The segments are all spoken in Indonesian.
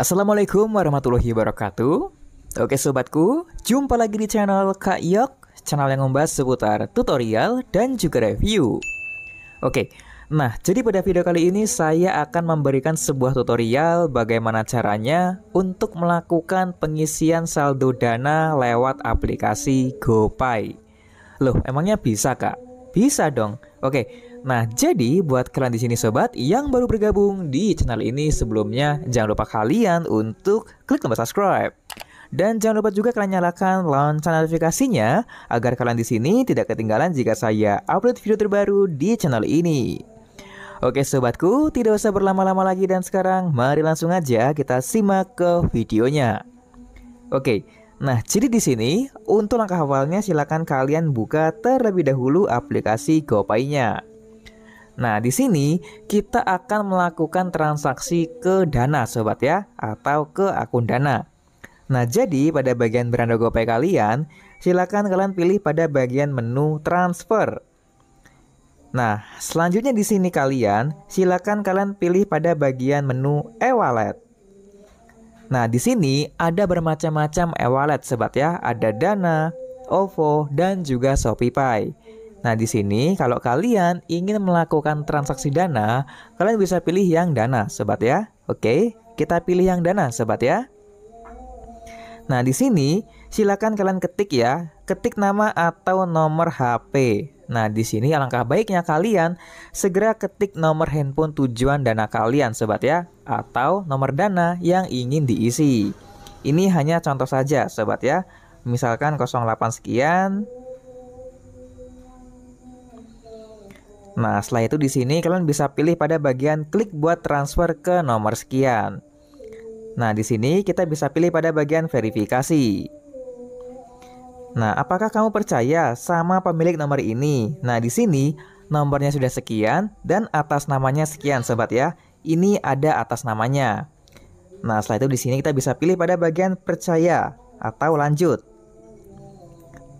Assalamualaikum warahmatullahi wabarakatuh. Oke sobatku, jumpa lagi di channel Kak Yok, channel yang membahas seputar tutorial dan juga review. Oke, nah jadi pada video kali ini saya akan memberikan sebuah tutorial bagaimana caranya untuk melakukan pengisian saldo dana lewat aplikasi GoPay. Loh, emangnya bisa kak? Bisa dong. Oke. Nah, jadi buat kalian di sini sobat yang baru bergabung di channel ini sebelumnya jangan lupa kalian untuk klik tombol subscribe. Dan jangan lupa juga kalian nyalakan lonceng notifikasinya agar kalian di sini tidak ketinggalan jika saya upload video terbaru di channel ini. Oke sobatku, tidak usah berlama-lama lagi dan sekarang mari langsung aja kita simak ke videonya. Oke, Nah, jadi di sini untuk langkah awalnya silakan kalian buka terlebih dahulu aplikasi GoPay-nya. Nah, di sini kita akan melakukan transaksi ke Dana, sobat ya, atau ke akun Dana. Nah, jadi pada bagian beranda GoPay kalian, silakan kalian pilih pada bagian menu transfer. Nah, selanjutnya di sini kalian silakan kalian pilih pada bagian menu e-wallet. Nah, di sini ada bermacam-macam e-wallet sobat ya. Ada Dana, OVO, dan juga ShopeePay. Nah, di sini kalau kalian ingin melakukan transaksi Dana, kalian bisa pilih yang Dana sobat ya. Oke, kita pilih yang Dana sobat ya. Nah, di sini silakan kalian ketik ya, ketik nama atau nomor HP. Nah, di sini alangkah baiknya kalian segera ketik nomor handphone tujuan dana kalian, sobat ya, atau nomor dana yang ingin diisi. Ini hanya contoh saja, sobat ya. Misalkan 08 sekian. Nah, setelah itu di sini kalian bisa pilih pada bagian klik buat transfer ke nomor sekian. Nah, di sini kita bisa pilih pada bagian verifikasi. Nah, apakah kamu percaya sama pemilik nomor ini? Nah, di sini nomornya sudah sekian dan atas namanya sekian, sobat ya. Ini ada atas namanya. Nah, setelah itu di sini kita bisa pilih pada bagian percaya atau lanjut.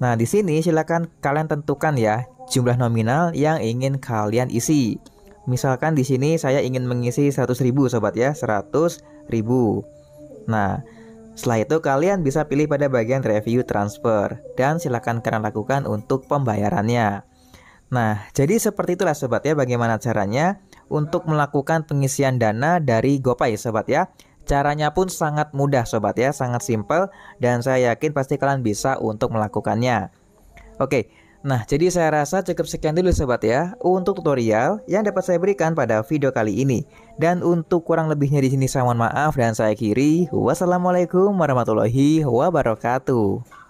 Nah, di sini silakan kalian tentukan ya jumlah nominal yang ingin kalian isi. Misalkan di sini saya ingin mengisi 100.000 sobat ya, 100 ribu. Nah, setelah itu kalian bisa pilih pada bagian review transfer dan silakan kalian lakukan untuk pembayarannya. Nah, jadi seperti itulah sobat ya bagaimana caranya untuk melakukan pengisian dana dari GoPay sobat ya. Caranya pun sangat mudah sobat ya, sangat simple dan saya yakin pasti kalian bisa untuk melakukannya. Oke, Nah, jadi saya rasa cukup sekian dulu sobat ya untuk tutorial yang dapat saya berikan pada video kali ini. Dan untuk kurang lebihnya di sini saya mohon maaf dan saya kiri. Wassalamualaikum warahmatullahi wabarakatuh.